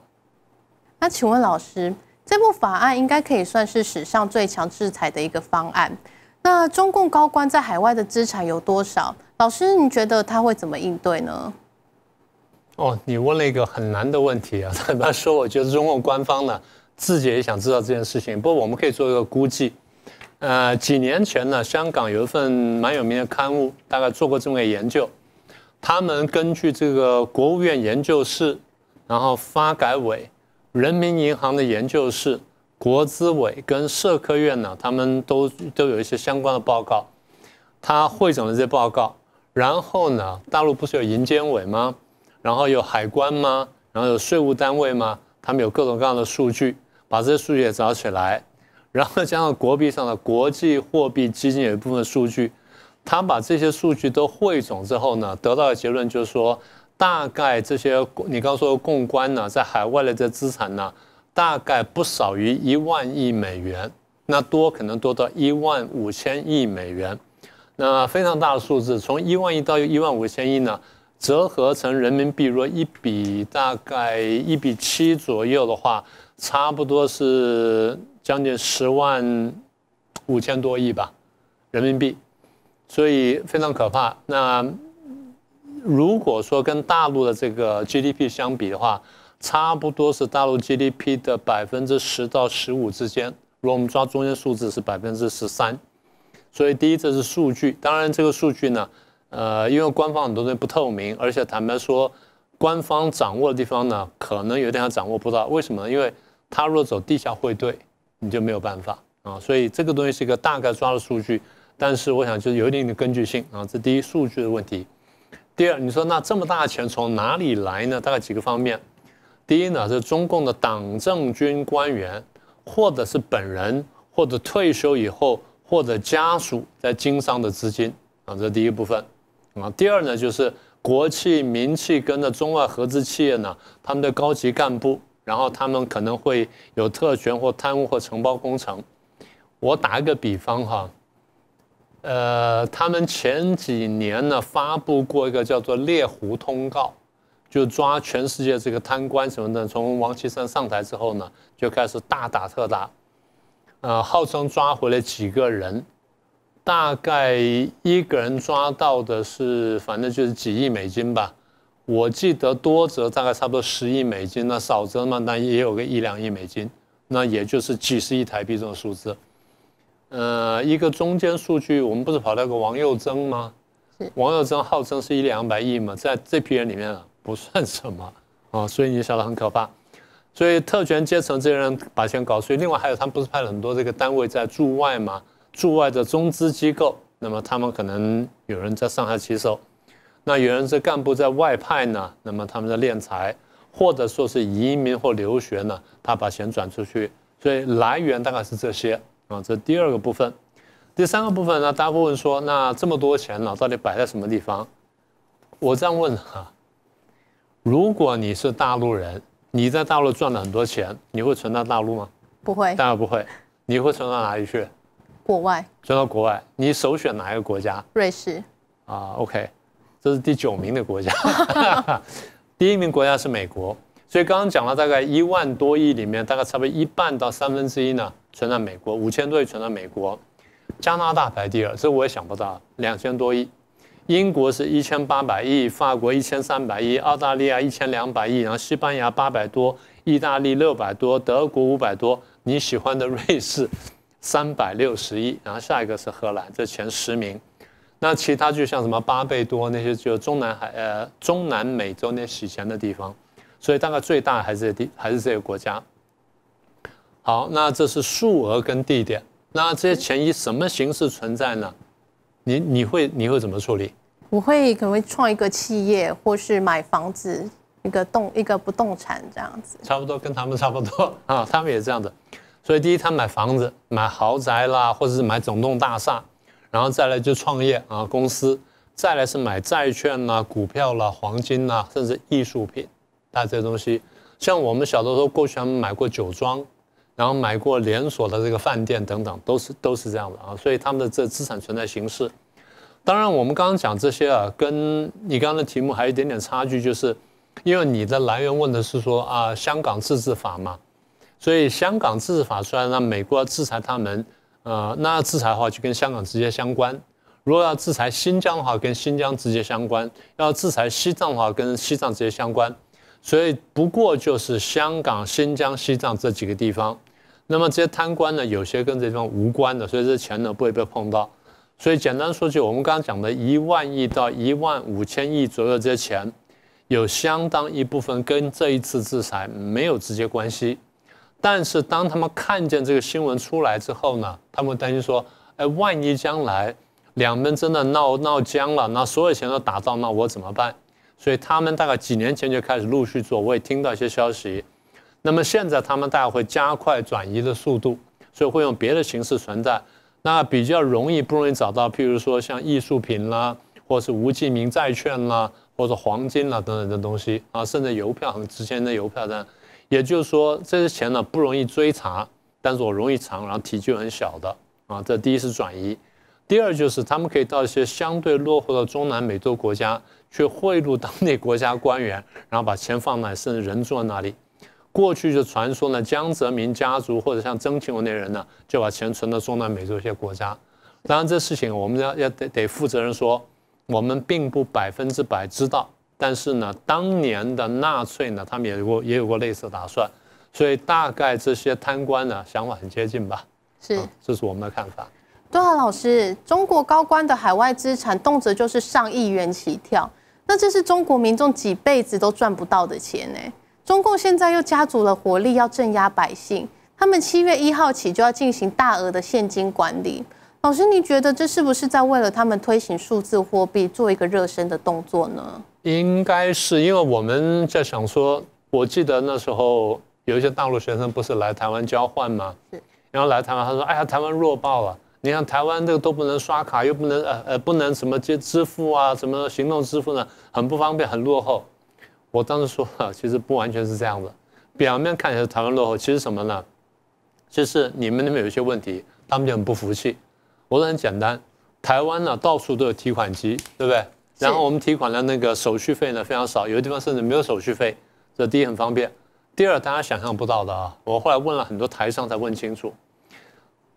那请问老师，这部法案应该可以算是史上最强制裁的一个方案？那中共高官在海外的资产有多少？老师，你觉得他会怎么应对呢？哦，你问了一个很难的问题啊！坦白说，我觉得中共官方呢自己也想知道这件事情。不过，我们可以做一个估计。呃，几年前呢，香港有一份蛮有名的刊物，大概做过这么个研究。他们根据这个国务院研究室，然后发改委、人民银行的研究室。国资委跟社科院呢，他们都都有一些相关的报告，他汇总了这些报告，然后呢，大陆不是有银监委吗？然后有海关吗？然后有税务单位吗？他们有各种各样的数据，把这些数据也找起来，然后加上国币上的国际货币基金有一部分数据，他把这些数据都汇总之后呢，得到的结论就是说，大概这些你刚说的共关呢，在海外的这资产呢。大概不少于一万亿美元，那多可能多到一万五千亿美元，那非常大的数字。从一万亿到一万五千亿呢，折合成人民币，如果一比大概一比七左右的话，差不多是将近十万五千多亿吧，人民币。所以非常可怕。那如果说跟大陆的这个 GDP 相比的话，差不多是大陆 GDP 的百分之十到十五之间，如果我们抓中间数字是百分之十三，所以第一这是数据，当然这个数据呢，呃，因为官方很多东西不透明，而且坦白说，官方掌握的地方呢，可能有点要掌握不到，为什么？呢？因为他如果走地下汇兑，你就没有办法啊，所以这个东西是一个大概抓的数据，但是我想就是有一点的根据性啊，这第一数据的问题。第二，你说那这么大的钱从哪里来呢？大概几个方面。第一呢，是中共的党政军官员，或者是本人，或者退休以后，或者家属在经商的资金啊，这第一部分啊。第二呢，就是国企、民企跟的中外合资企业呢，他们的高级干部，然后他们可能会有特权或贪污或承包工程。我打一个比方哈，呃，他们前几年呢发布过一个叫做《猎狐通告》。就抓全世界这个贪官什么的，从王岐山上台之后呢，就开始大打特打，呃，号称抓回了几个人，大概一个人抓到的是，反正就是几亿美金吧。我记得多则大概差不多十亿美金，那少则嘛，那也有个一两亿美金，那也就是几十亿台币这种数字。呃，一个中间数据，我们不是跑那个王佑增吗？王佑增号称是一两百亿嘛，在这批人里面啊。不算什么啊，*laughs* 所以你晓得很可怕。所以特权阶层这些人把钱搞税，另外还有他们不是派了很多这个单位在驻外吗？驻外的中资机构，那么他们可能有人在上海起手，那有人是干部在外派呢，那么他们在敛财，或者说是移民或留学呢，他把钱转出去，所以来源大概是这些啊，这第二个部分。第三个部分呢，大部分说，那这么多钱呢，到底摆在什么地方？我这样问啊。如果你是大陆人，你在大陆赚了很多钱，你会存到大陆吗？不会，当然不会。你会存到哪里去？国外，存到国外。你首选哪一个国家？瑞士。啊，OK，这是第九名的国家。*laughs* 第一名国家是美国，所以刚刚讲了大概一万多亿里面，大概差不多一半到三分之一呢存在美国，五千多亿存在美国，加拿大排第二，这我也想不到，两千多亿。英国是一千八百亿，法国一千三百亿，澳大利亚一千两百亿，然后西班牙八百多，意大利六百多，德国五百多，你喜欢的 *laughs* 瑞士，三百六十亿，然后下一个是荷兰，这前十名。那其他就像什么八倍多那些，就中南海呃中南美洲那洗钱的地方，所以大概最大还是地还是这个国家。好，那这是数额跟地点，那这些钱以什么形式存在呢？你你会你会怎么处理？我会可能会创一个企业，或是买房子，一个动一个不动产这样子，差不多跟他们差不多啊，*laughs* 他们也这样子。所以第一，他买房子，买豪宅啦，或者是买整栋大厦，然后再来就创业啊，公司，再来是买债券啦、股票啦、黄金啦，甚至艺术品，这些东西。像我们小的时候，过去他们买过酒庄，然后买过连锁的这个饭店等等，都是都是这样的啊。所以他们的这资产存在形式。当然，我们刚刚讲这些啊，跟你刚刚的题目还有一点点差距，就是因为你的来源问的是说啊，香港自治法嘛，所以香港自治法出来让美国要制裁他们，呃，那制裁的话就跟香港直接相关；如果要制裁新疆的话，跟新疆直接相关；要制裁西藏的话，跟西藏直接相关。所以不过就是香港、新疆、西藏这几个地方，那么这些贪官呢，有些跟这地方无关的，所以这钱呢不会被碰到。所以简单说就我们刚刚讲的一万亿到一万五千亿左右这些钱，有相当一部分跟这一次制裁没有直接关系。但是当他们看见这个新闻出来之后呢，他们担心说：哎，万一将来两边真的闹闹僵了，那所有钱都打到，那我怎么办？所以他们大概几年前就开始陆续做，我也听到一些消息。那么现在他们大概会加快转移的速度，所以会用别的形式存在。那比较容易不容易找到，譬如说像艺术品啦，或者是无记名债券啦，或者黄金啦等等的东西啊，甚至邮票很值钱的邮票样。也就是说这些钱呢不容易追查，但是我容易藏，然后体积很小的啊。这第一是转移，第二就是他们可以到一些相对落后的中南美洲国家去贿赂当地国家官员，然后把钱放那，甚至人住在那里。过去就传说呢，江泽民家族或者像曾庆文那人呢，就把钱存到中南美洲一些国家。当然，这事情我们要要得得负责人说，我们并不百分之百知道。但是呢，当年的纳粹呢，他们也有过也有过类似打算，所以大概这些贪官呢想法很接近吧。是，这是我们的看法。对啊，老师，中国高官的海外资产动辄就是上亿元起跳，那这是中国民众几辈子都赚不到的钱呢。中共现在又加足了活力要镇压百姓，他们七月一号起就要进行大额的现金管理。老师，你觉得这是不是在为了他们推行数字货币做一个热身的动作呢？应该是因为我们在想说，我记得那时候有一些大陆学生不是来台湾交换吗？是。然后来台湾，他说：“哎呀，台湾弱爆了！你看台湾这个都不能刷卡，又不能呃呃，不能什么支支付啊，什么行动支付呢，很不方便，很落后。”我当时说了，其实不完全是这样子。表面看起来台湾落后，其实什么呢？就是你们那边有一些问题，他们就很不服气。我说很简单，台湾呢到处都有提款机，对不对？然后我们提款的那个手续费呢非常少，有的地方甚至没有手续费。这第一很方便。第二，大家想象不到的啊！我后来问了很多台商才问清楚，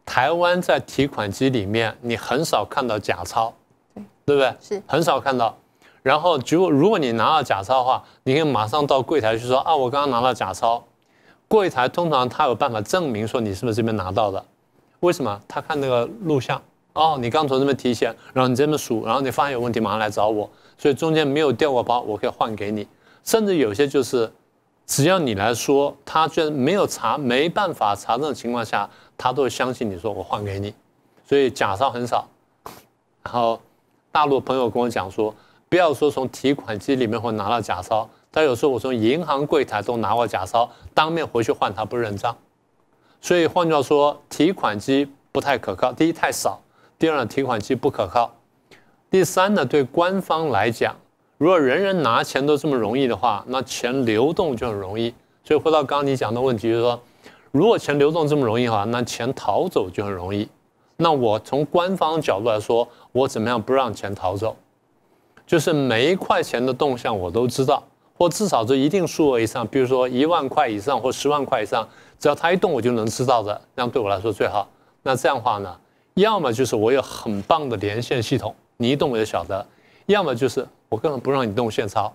台湾在提款机里面你很少看到假钞，对不对？是很少看到。然后，如果如果你拿到假钞的话，你可以马上到柜台去说：“啊，我刚刚拿到假钞。”柜台，通常他有办法证明说你是不是这边拿到的。为什么？他看那个录像哦，你刚从这边提钱，然后你这边数，然后你发现有问题，马上来找我。所以中间没有掉过包，我可以换给你。甚至有些就是，只要你来说，他居然没有查、没办法查证的情况下，他都会相信你说我换给你。所以假钞很少。然后大陆朋友跟我讲说。不要说从提款机里面会拿到假钞，但有时候我从银行柜台中拿过假钞，当面回去换他不认账。所以换句话说，提款机不太可靠。第一，太少；第二呢，提款机不可靠；第三呢，对官方来讲，如果人人拿钱都这么容易的话，那钱流动就很容易。所以回到刚刚你讲的问题，就是说，如果钱流动这么容易的话，那钱逃走就很容易。那我从官方角度来说，我怎么样不让钱逃走？就是每一块钱的动向我都知道，或至少是一定数额以上，比如说一万块以上或十万块以上，只要他一动我就能知道的，这样对我来说最好。那这样的话呢，要么就是我有很棒的连线系统，你一动我就晓得；要么就是我根本不让你动现钞，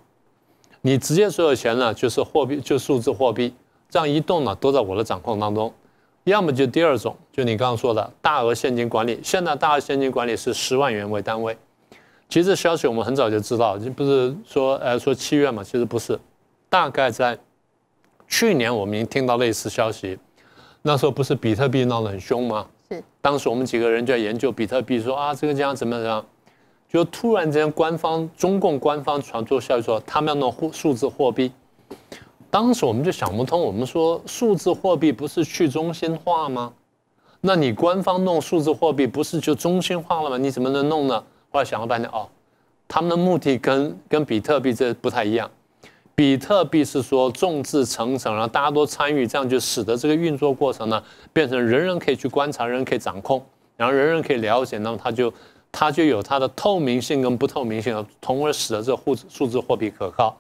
你直接所有钱呢就是货币就数字货币，这样一动呢都在我的掌控当中。要么就第二种，就你刚刚说的大额现金管理，现在大额现金管理是十万元为单位。其实这消息我们很早就知道，你不是说呃说七月嘛？其实不是，大概在去年我们已经听到类似消息。那时候不是比特币闹得很凶吗？是。当时我们几个人就在研究比特币，说啊这个这样怎么样怎么样？就突然间官方中共官方传出消息说他们要弄货数字货币。当时我们就想不通，我们说数字货币不是去中心化吗？那你官方弄数字货币不是就中心化了吗？你怎么能弄呢？我想了半天哦，他们的目的跟跟比特币这不太一样。比特币是说众志成城，然后大家都参与，这样就使得这个运作过程呢，变成人人可以去观察，人人可以掌控，然后人人可以了解，那么它就它就有它的透明性跟不透明性，从而使得这个数字数字货币可靠。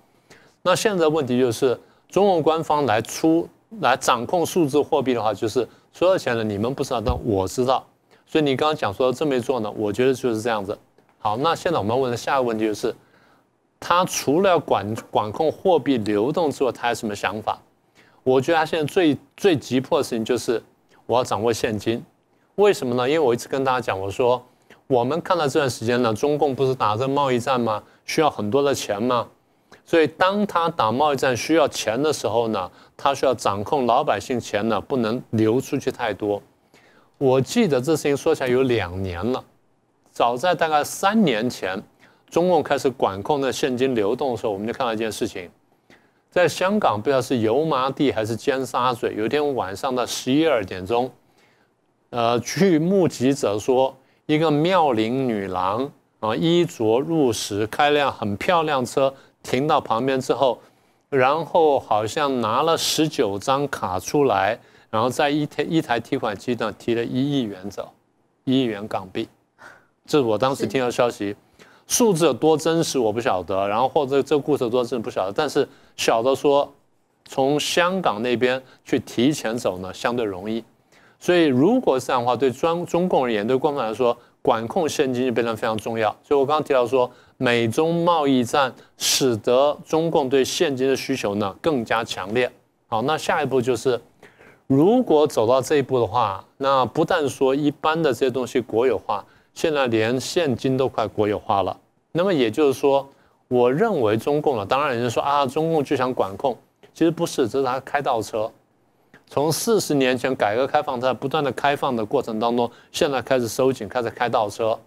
那现在问题就是，中国官方来出来掌控数字货币的话，就是所有钱呢你们不知道，但我知道。所以你刚刚讲说么没做呢，我觉得就是这样子。好，那现在我们问的下一个问题就是，他除了管管控货币流动之外，他还有什么想法？我觉得他现在最最急迫的事情就是，我要掌握现金。为什么呢？因为我一直跟大家讲，我说我们看到这段时间呢，中共不是打着贸易战吗？需要很多的钱吗？所以当他打贸易战需要钱的时候呢，他需要掌控老百姓钱呢，不能流出去太多。我记得这事情说起来有两年了。早在大概三年前，中共开始管控的现金流动的时候，我们就看到一件事情：在香港，不知道是油麻地还是尖沙咀，有一天晚上的十一二点钟，呃，据目击者说，一个妙龄女郎啊，衣着入时，开辆很漂亮车，停到旁边之后，然后好像拿了十九张卡出来，然后在一台一台提款机上提了一亿元走，一亿元港币。这我当时听到消息，数字有多真实我不晓得，然后或者这个故事有多真实不晓得，但是小的说，从香港那边去提前走呢相对容易，所以如果这样的话，对中中共而言，对官方来说，管控现金就变得非常重要。所以我刚刚提到说，美中贸易战使得中共对现金的需求呢更加强烈。好，那下一步就是，如果走到这一步的话，那不但说一般的这些东西国有化。现在连现金都快国有化了，那么也就是说，我认为中共了，当然有人说啊，中共就想管控，其实不是，这是他开倒车。从四十年前改革开放，在不断的开放的过程当中，现在开始收紧，开始开倒车，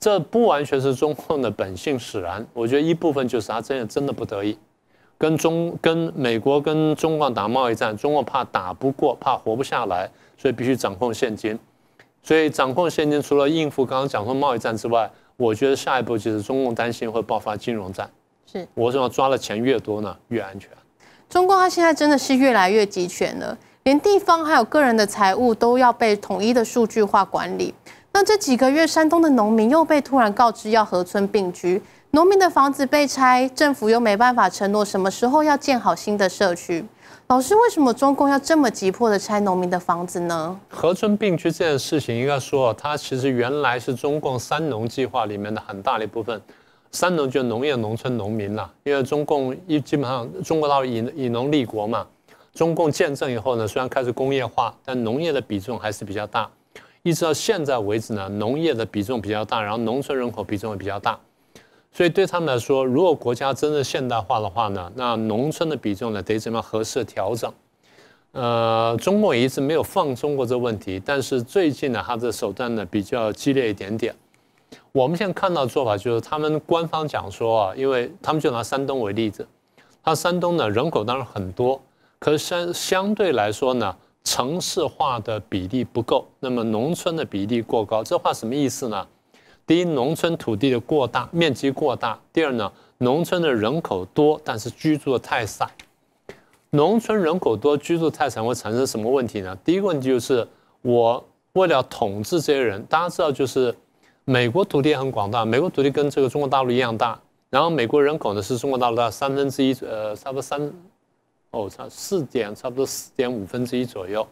这不完全是中共的本性使然。我觉得一部分就是他这样真的不得已，跟中跟美国跟中共打贸易战，中共怕打不过，怕活不下来，所以必须掌控现金。所以掌控现金，除了应付刚刚讲说贸易战之外，我觉得下一步就是中共担心会爆发金融战。是，我想要抓的钱越多呢，越安全。中共它现在真的是越来越集权了，连地方还有个人的财务都要被统一的数据化管理。那这几个月，山东的农民又被突然告知要合村并居，农民的房子被拆，政府又没办法承诺什么时候要建好新的社区。老师，为什么中共要这么急迫的拆农民的房子呢？合村并居这件事情，应该说，它其实原来是中共“三农”计划里面的很大的一部分，“三农”就是农业农村农民了。因为中共一基本上中国老以以农立国嘛。中共建政以后呢，虽然开始工业化，但农业的比重还是比较大，一直到现在为止呢，农业的比重比较大，然后农村人口比重也比较大。所以对他们来说，如果国家真的现代化的话呢，那农村的比重呢得怎么合适调整？呃，中共一直没有放中国这问题，但是最近呢，它的手段呢比较激烈一点点。我们现在看到做法就是，他们官方讲说啊，因为他们就拿山东为例子，他山东呢人口当然很多，可是相相对来说呢，城市化的比例不够，那么农村的比例过高，这话什么意思呢？第一，农村土地的过大面积过大；第二呢，农村的人口多，但是居住的太散。农村人口多，居住太散，会产生什么问题呢？第一个问题就是，我为了统治这些人，大家知道，就是美国土地很广大，美国土地跟这个中国大陆一样大，然后美国人口呢是中国大陆的三分之一，呃，差不多三，哦，差四点，差不多四点五分之一左右。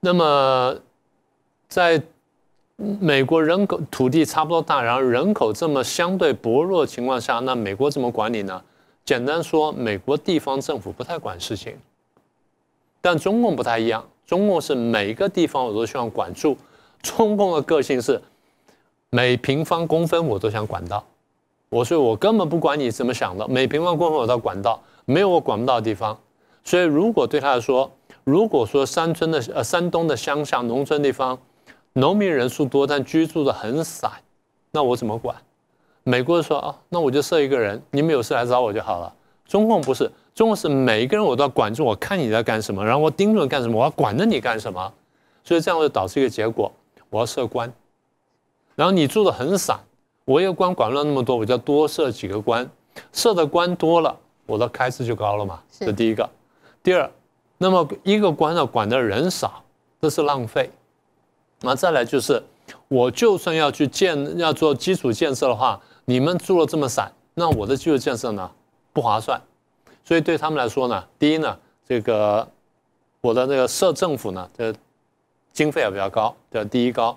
那么，在美国人口土地差不多大，然后人口这么相对薄弱的情况下，那美国怎么管理呢？简单说，美国地方政府不太管事情，但中共不太一样。中共是每个地方我都希望管住，中共的个性是每平方公分我都想管到。我所以我根本不管你怎么想的，每平方公分我都管到，没有我管不到的地方。所以如果对他来说，如果说山村的呃山东的乡下农村地方。农民人数多，但居住的很散，那我怎么管？美国人说：“啊，那我就设一个人，你们有事来找我就好了。”中共不是，中共是每一个人我都要管住，我看你在干什么，然后我盯着干什么，我要管着你干什么，所以这样就导致一个结果：我要设官，然后你住的很散，我一个官管不了那么多，我就要多设几个官，设的官多了，我的开支就高了嘛。是。这第一个，第二，那么一个官呢管的人少，这是浪费。那再来就是，我就算要去建、要做基础建设的话，你们住了这么散，那我的基础建设呢不划算。所以对他们来说呢，第一呢，这个我的这个设政府呢的经费也比较高，叫第一高；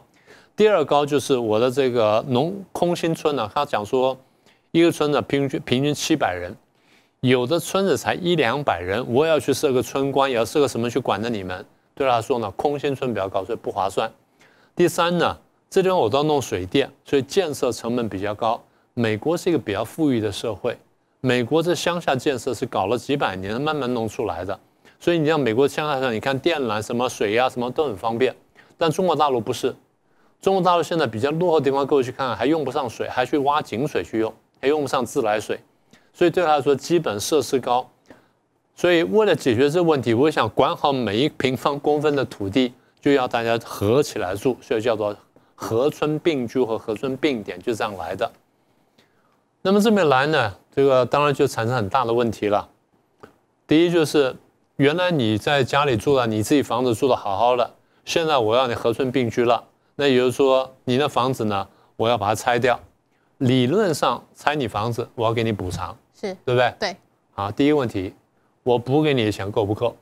第二高就是我的这个农空心村呢，他讲说一个村子平均平均七百人，有的村子才一两百人，我要去设个村官，也要设个什么去管着你们，对他来说呢，空心村比较高，所以不划算。第三呢，这边我都要弄水电，所以建设成本比较高。美国是一个比较富裕的社会，美国这乡下建设是搞了几百年慢慢弄出来的，所以你像美国乡下上，你看电缆、什么水呀什么都很方便。但中国大陆不是，中国大陆现在比较落后地方，各位去看还用不上水，还去挖井水去用，还用不上自来水，所以对他来说基本设施高。所以为了解决这问题，我想管好每一平方公分的土地。就要大家合起来住，所以叫做合村并居和合村并点，就这样来的。那么这么来呢？这个当然就产生很大的问题了。第一就是，原来你在家里住了，你自己房子住的好好的，现在我要你合村并居了，那也就是说，你的房子呢，我要把它拆掉。理论上拆你房子，我要给你补偿，是对不对？对。好，第一个问题，我补给你的钱够不够？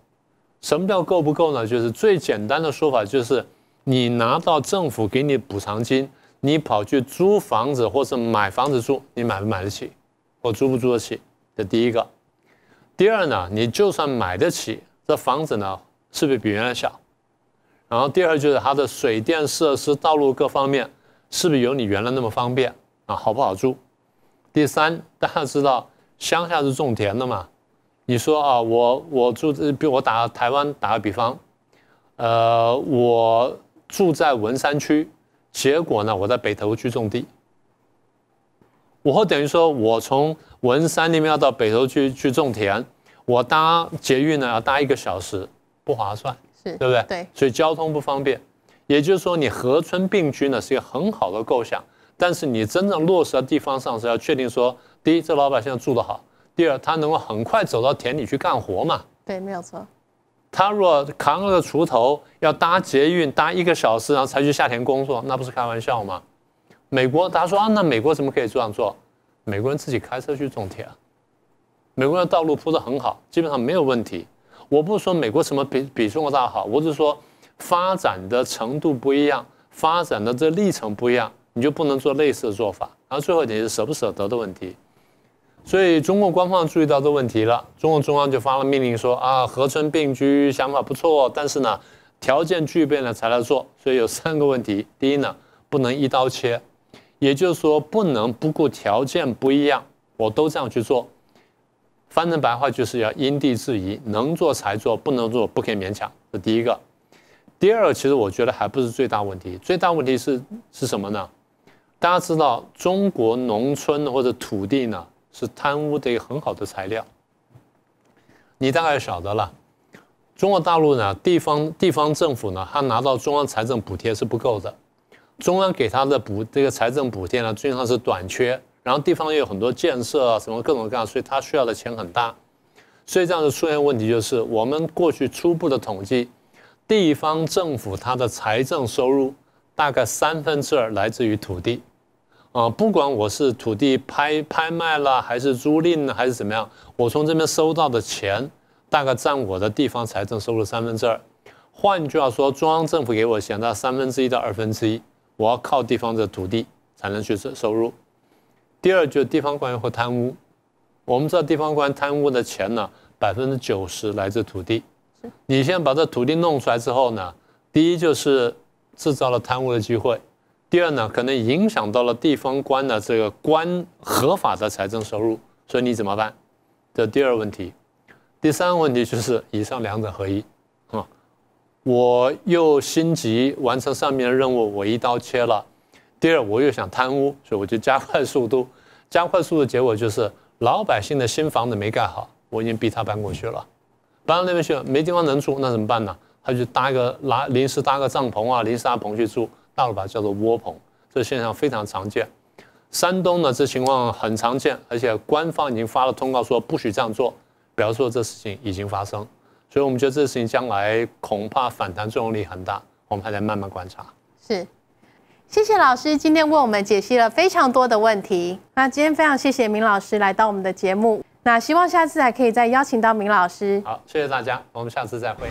什么叫够不够呢？就是最简单的说法，就是你拿到政府给你补偿金，你跑去租房子或者买房子住，你买不买得起？我租不租得起？这第一个。第二呢，你就算买得起，这房子呢，是不是比原来小？然后第二就是它的水电设施、道路各方面，是不是有你原来那么方便啊？好不好住？第三，大家知道乡下是种田的嘛？你说啊，我我住，比如我打台湾打个比方，呃，我住在文山区，结果呢，我在北投区种地，我等于说我从文山那边要到北投去去种田，我搭捷运呢要搭一个小时，不划算，是对不对？对，所以交通不方便。也就是说，你合村并居呢是一个很好的构想，但是你真正落实到地方上是要确定说，第一，这老百姓住得好。第二，他能够很快走到田里去干活嘛？对，没有错。他若扛了个锄头，要搭捷运搭一个小时，然后才去下田工作，那不是开玩笑吗？美国，他说啊，那美国怎么可以这样做？美国人自己开车去种田，美国的道路铺得很好，基本上没有问题。我不是说美国什么比比中国大好，我是说发展的程度不一样，发展的这历程不一样，你就不能做类似的做法。然后最后一点是舍不舍得的问题。所以中共官方注意到这问题了，中共中央就发了命令说啊，合村并居想法不错，但是呢，条件具备了才来做。所以有三个问题：第一呢，不能一刀切，也就是说不能不顾条件不一样，我都这样去做。翻成白话就是要因地制宜，能做才做，不能做不可以勉强。这第一个。第二个其实我觉得还不是最大问题，最大问题是是什么呢？大家知道中国农村或者土地呢？是贪污的一个很好的材料，你大概晓得了。中国大陆呢，地方地方政府呢，他拿到中央财政补贴是不够的，中央给他的补这个财政补贴呢，经常是短缺。然后地方又有很多建设啊，什么各种各样，所以他需要的钱很大，所以这样子出现问题。就是我们过去初步的统计，地方政府它的财政收入大概三分之二来自于土地。啊，不管我是土地拍拍卖了，还是租赁呢，还是怎么样，我从这边收到的钱，大概占我的地方财政收入三分之二。换句话说，中央政府给我钱的三分之一到二分之一，我要靠地方的土地才能去收收入。第二，就是地方官员会贪污。我们知道地方官员贪污的钱呢，百分之九十来自土地。你先把这土地弄出来之后呢，第一就是制造了贪污的机会。第二呢，可能影响到了地方官的这个官合法的财政收入，所以你怎么办？这第二问题。第三个问题就是以上两者合一啊，我又心急完成上面的任务，我一刀切了。第二，我又想贪污，所以我就加快速度，加快速度，结果就是老百姓的新房子没盖好，我已经逼他搬过去了。搬到那边去了没地方能住，那怎么办呢？他就搭个拿临时搭个帐篷啊，临时搭棚去住。大陆把它叫做窝棚，这现象非常常见。山东呢，这情况很常见，而且官方已经发了通告说不许这样做。表示说，这事情已经发生，所以我们觉得这事情将来恐怕反弹作用力很大，我们还在慢慢观察。是，谢谢老师今天为我们解析了非常多的问题。那今天非常谢谢明老师来到我们的节目，那希望下次还可以再邀请到明老师。好，谢谢大家，我们下次再会。